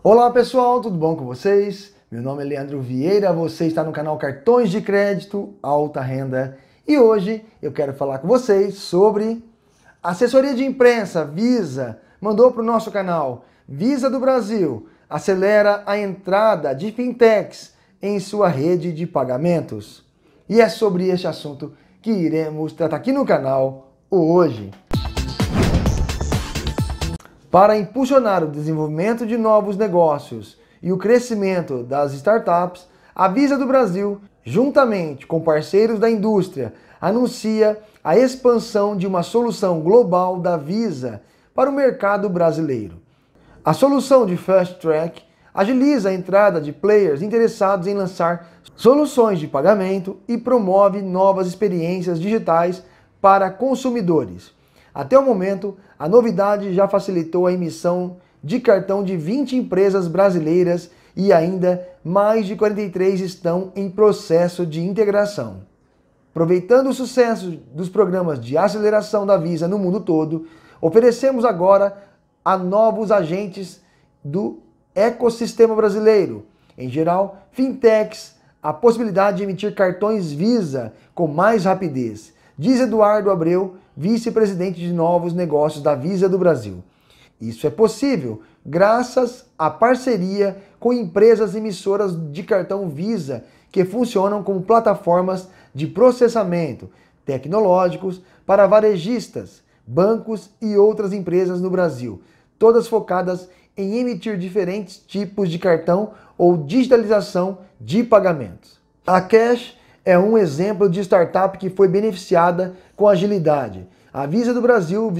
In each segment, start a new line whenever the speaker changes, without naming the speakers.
Olá pessoal, tudo bom com vocês? Meu nome é Leandro Vieira, você está no canal Cartões de Crédito Alta Renda e hoje eu quero falar com vocês sobre assessoria de imprensa Visa mandou para o nosso canal Visa do Brasil acelera a entrada de fintechs em sua rede de pagamentos. E é sobre este assunto que iremos tratar aqui no canal hoje. Para impulsionar o desenvolvimento de novos negócios e o crescimento das startups, a Visa do Brasil, juntamente com parceiros da indústria, anuncia a expansão de uma solução global da Visa para o mercado brasileiro. A solução de Fast Track agiliza a entrada de players interessados em lançar soluções de pagamento e promove novas experiências digitais para consumidores. Até o momento, a novidade já facilitou a emissão de cartão de 20 empresas brasileiras e ainda mais de 43 estão em processo de integração. Aproveitando o sucesso dos programas de aceleração da Visa no mundo todo, oferecemos agora a novos agentes do ecossistema brasileiro, em geral, fintechs, a possibilidade de emitir cartões Visa com mais rapidez. Diz Eduardo Abreu, vice-presidente de novos negócios da Visa do Brasil. Isso é possível graças à parceria com empresas emissoras de cartão Visa que funcionam como plataformas de processamento tecnológicos para varejistas, bancos e outras empresas no Brasil, todas focadas em emitir diferentes tipos de cartão ou digitalização de pagamentos. A Cash é um exemplo de startup que foi beneficiada com agilidade. A Visa do Brasil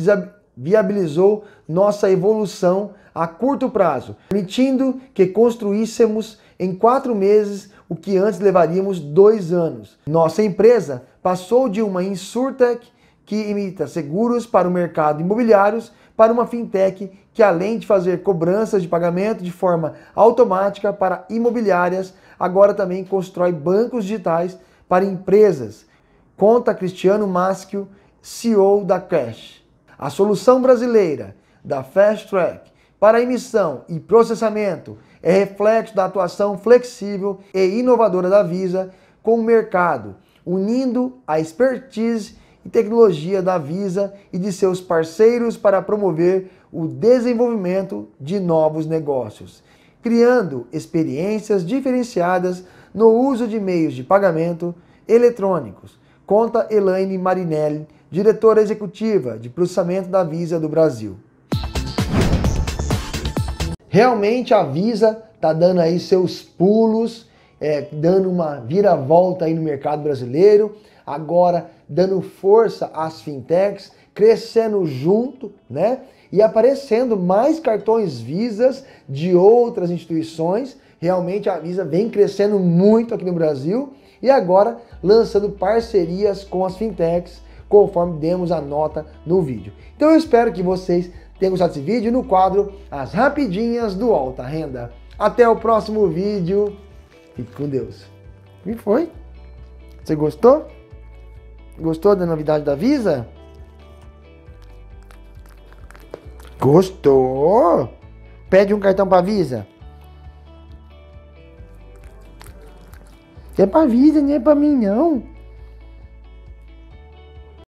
viabilizou nossa evolução a curto prazo, permitindo que construíssemos em quatro meses o que antes levaríamos dois anos. Nossa empresa passou de uma insurtech que imita seguros para o mercado imobiliários para uma fintech que, além de fazer cobranças de pagamento de forma automática para imobiliárias, agora também constrói bancos digitais para empresas Conta Cristiano Maschio, CEO da Cash. A solução brasileira da Fast Track para emissão e processamento é reflexo da atuação flexível e inovadora da Visa com o mercado, unindo a expertise e tecnologia da Visa e de seus parceiros para promover o desenvolvimento de novos negócios, criando experiências diferenciadas no uso de meios de pagamento eletrônicos conta Elaine Marinelli, diretora executiva de processamento da Visa do Brasil. Realmente a Visa está dando aí seus pulos, é, dando uma viravolta aí no mercado brasileiro, agora dando força às fintechs, crescendo junto, né? E aparecendo mais cartões Visas de outras instituições. Realmente a Visa vem crescendo muito aqui no Brasil e agora lançando parcerias com as fintechs, conforme demos a nota no vídeo. Então eu espero que vocês tenham gostado desse vídeo no quadro As Rapidinhas do Alta Renda. Até o próximo vídeo. Fique com Deus. E foi? Você gostou? Gostou da novidade da Visa? Gostou? Pede um cartão para Visa. É pra vida, não é pra mim não.